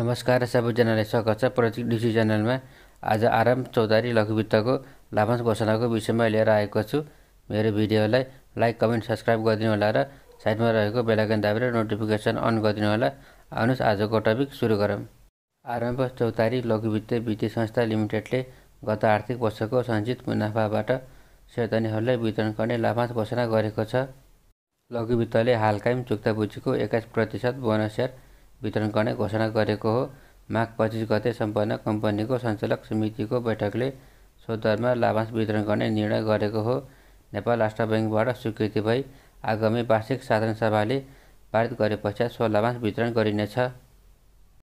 नमस्कार सबैजनालाई स्वागत छ प्रत्येक डिसी च्यानलमा आज आराम चौधरी लघुवित्तको लाभांश घोषणाको विषयमा लिएर आएको छु मेरो भिडियोलाई लाइक कमेन्ट सब्सक्राइब गरिदिनु होला र साइडमा रहेको बेलाकन दाबेर नोटिफिकेसन अन गरिदिनु होला आउनुहोस् आजको टपिक सुरु गरौँ आरम्भ चौतारी लघुवित्त वित्तीय संस्था लिमिटेडले गत आर्थिक वर्षको सञ्चित मुनाफाबाट सेतनीहरूलाई वितरण गर्ने लाभांश घोषणा गरेको छ लघुवित्तले हालकाइम चुक्ताबुजीको एक्काइस प्रतिशत बोनस सेयर वितरण गर्ने घोषणा गरेको हो माघ पच्चिस गते सम्पन्न कम्पनीको सञ्चालक समितिको बैठकले स्वदरमा लाभांश वितरण गर्ने निर्णय गरेको हो नेपाल राष्ट्र ब्याङ्कबाट स्वीकृति भई आगामी वार्षिक साधारण सभाले पारित गरे पश्चात सो लाभांश वितरण गरिनेछ